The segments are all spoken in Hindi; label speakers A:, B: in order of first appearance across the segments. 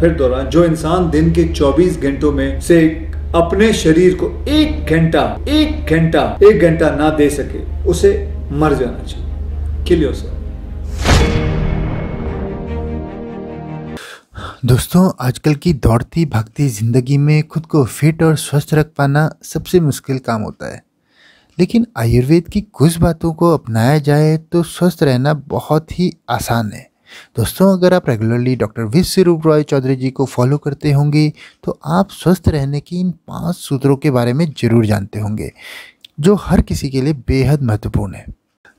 A: फिर दौरान जो इंसान दिन के 24 घंटों में से अपने शरीर को एक घंटा एक घंटा एक घंटा ना दे सके उसे मर जाना चाहिए सर दोस्तों आजकल की दौड़ती भागती ज़िंदगी में खुद को फिट और स्वस्थ रख पाना सबसे मुश्किल काम होता है लेकिन आयुर्वेद की कुछ बातों को अपनाया जाए तो स्वस्थ रहना बहुत ही आसान है दोस्तों अगर आप रेगुलरली डॉक्टर विश्व रूप रॉय चौधरी जी को फॉलो करते होंगे तो आप स्वस्थ रहने के इन पांच सूत्रों के बारे में जरूर जानते होंगे जो हर किसी के लिए बेहद महत्वपूर्ण है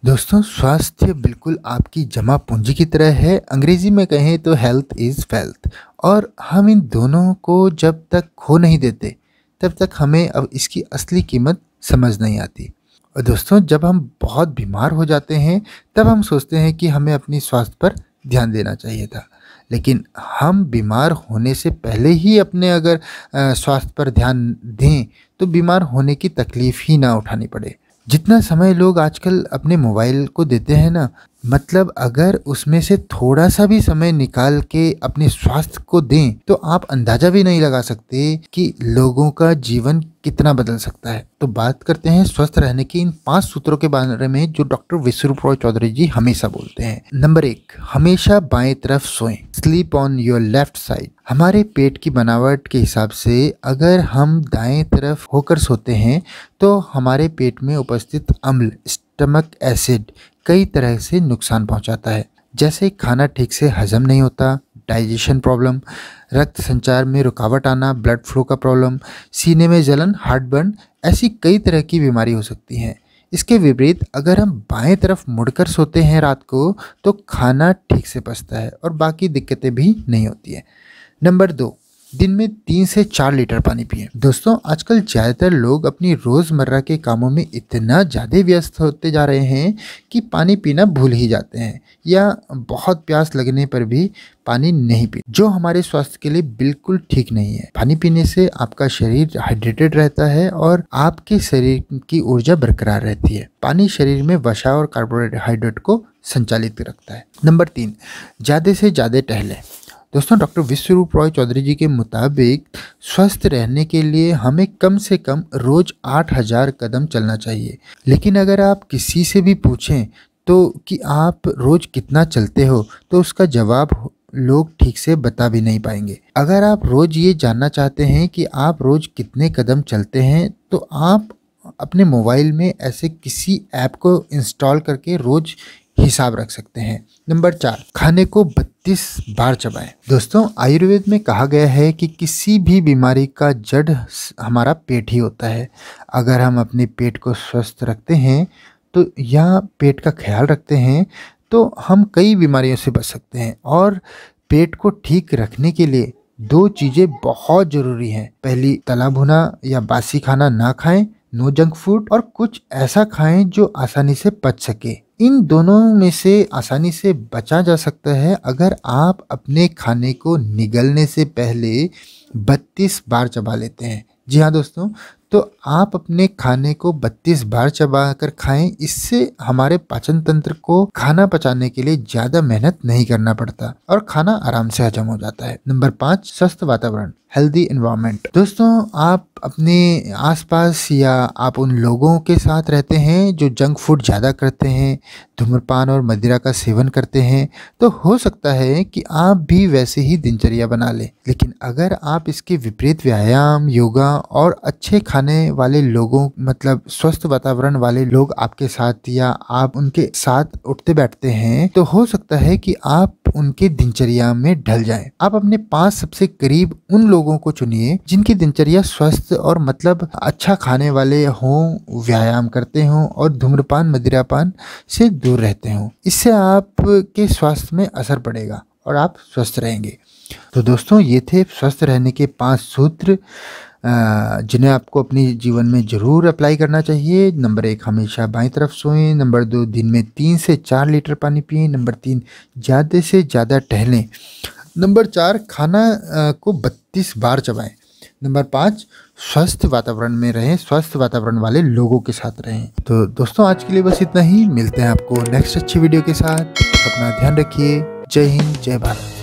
A: दोस्तों स्वास्थ्य बिल्कुल आपकी जमा पूंजी की तरह है अंग्रेजी में कहें तो हेल्थ इज़ वेल्थ और हम इन दोनों को जब तक खो नहीं देते तब तक हमें अब इसकी असली कीमत समझ नहीं आती और दोस्तों जब हम बहुत बीमार हो जाते हैं तब हम सोचते हैं कि हमें अपनी स्वास्थ्य पर ध्यान देना चाहिए था लेकिन हम बीमार होने से पहले ही अपने अगर स्वास्थ्य पर ध्यान दें तो बीमार होने की तकलीफ़ ही ना उठानी पड़े जितना समय लोग आजकल अपने मोबाइल को देते हैं ना मतलब अगर उसमें से थोड़ा सा भी समय निकाल के अपने स्वास्थ्य को दें तो आप अंदाजा भी नहीं लगा सकते कि लोगों का जीवन कितना बदल सकता है तो बात करते हैं स्वस्थ रहने के इन पांच सूत्रों के बारे में जो डॉक्टर विश्वरूप रॉय चौधरी जी हमेशा बोलते हैं नंबर एक हमेशा बाएं तरफ सोएं sleep on your left side हमारे पेट की बनावट के हिसाब से अगर हम दाएं तरफ होकर सोते हैं तो हमारे पेट में उपस्थित अम्ल स्टमक एसिड कई तरह से नुकसान पहुंचाता है जैसे खाना ठीक से हजम नहीं होता डाइजेशन प्रॉब्लम रक्त संचार में रुकावट आना ब्लड फ्लो का प्रॉब्लम सीने में जलन हार्ट बर्न ऐसी कई तरह की बीमारी हो सकती हैं इसके विपरीत अगर हम बाएं तरफ मुड़कर सोते हैं रात को तो खाना ठीक से पचता है और बाकी दिक्कतें भी नहीं होती हैं नंबर दो दिन में तीन से चार लीटर पानी पिए दोस्तों आजकल ज़्यादातर लोग अपनी रोज़मर्रा के कामों में इतना ज़्यादा व्यस्त होते जा रहे हैं कि पानी पीना भूल ही जाते हैं या बहुत प्यास लगने पर भी पानी नहीं पी जो हमारे स्वास्थ्य के लिए बिल्कुल ठीक नहीं है पानी पीने से आपका शरीर हाइड्रेटेड रहता है और आपके शरीर की ऊर्जा बरकरार रहती है पानी शरीर में वसा और कार्बोहाइड्रेट को संचालित रखता है नंबर तीन ज़्यादा से ज़्यादा टहलें दोस्तों डॉक्टर विश्वरूप रॉय चौधरी जी के मुताबिक स्वस्थ रहने के लिए हमें कम से कम रोज आठ हजार कदम चलना चाहिए लेकिन अगर आप किसी से भी पूछें तो कि आप रोज कितना चलते हो तो उसका जवाब लोग ठीक से बता भी नहीं पाएंगे अगर आप रोज ये जानना चाहते हैं कि आप रोज कितने कदम चलते हैं तो आप अपने मोबाइल में ऐसे किसी ऐप को इंस्टॉल करके रोज हिसाब रख सकते हैं नंबर चार खाने को तीस बार चबाएं। दोस्तों आयुर्वेद में कहा गया है कि किसी भी बीमारी का जड़ हमारा पेट ही होता है अगर हम अपने पेट को स्वस्थ रखते हैं तो या पेट का ख्याल रखते हैं तो हम कई बीमारियों से बच सकते हैं और पेट को ठीक रखने के लिए दो चीज़ें बहुत ज़रूरी हैं पहली तला भुना या बासी खाना ना खाएं नो जंक फूड और कुछ ऐसा खाएं जो आसानी से पच सके इन दोनों में से आसानी से बचा जा सकता है अगर आप अपने खाने को निगलने से पहले 32 बार चबा लेते हैं जी हाँ दोस्तों तो आप अपने खाने को 32 बार चबा कर खाएं इससे हमारे पाचन तंत्र को खाना पचाने के लिए ज़्यादा मेहनत नहीं करना पड़ता और खाना आराम से हजम हो जाता है नंबर पाँच स्वस्थ वातावरण हेल्दी इन्वामेंट दोस्तों आप अपने आसपास या आप उन लोगों के साथ रहते हैं जो जंक फूड ज़्यादा करते हैं धूम्रपान और मदिरा का सेवन करते हैं तो हो सकता है कि आप भी वैसे ही दिनचर्या बना लें लेकिन अगर आप इसके विपरीत व्यायाम योगा और अच्छे खाने वाले लोगों मतलब स्वस्थ वातावरण वाले लोग आपके साथ या आप उनके साथ उठते बैठते हैं तो हो सकता है कि आप उनके दिनचर्या में ढल जाएं आप अपने पास सबसे करीब उन लोग लोगों को चुनिए जिनकी दिनचर्या स्वस्थ और मतलब अच्छा खाने वाले हों व्यायाम करते हों और धूम्रपान मदिरापान से दूर रहते हों इससे आपके स्वास्थ्य में असर पड़ेगा और आप स्वस्थ रहेंगे तो दोस्तों ये थे स्वस्थ रहने के पांच सूत्र जिन्हें आपको अपने जीवन में ज़रूर अप्लाई करना चाहिए नंबर एक हमेशा बाई तरफ सोएं नंबर दो दिन में तीन से चार लीटर पानी पिए नंबर तीन ज़्यादा से ज़्यादा टहलें नंबर चार खाना को बत्तीस बार चबाएं नंबर पाँच स्वस्थ वातावरण में रहें स्वस्थ वातावरण वाले लोगों के साथ रहें तो दोस्तों आज के लिए बस इतना ही मिलते हैं आपको नेक्स्ट अच्छी वीडियो के साथ अपना ध्यान रखिए जय हिंद जय भारत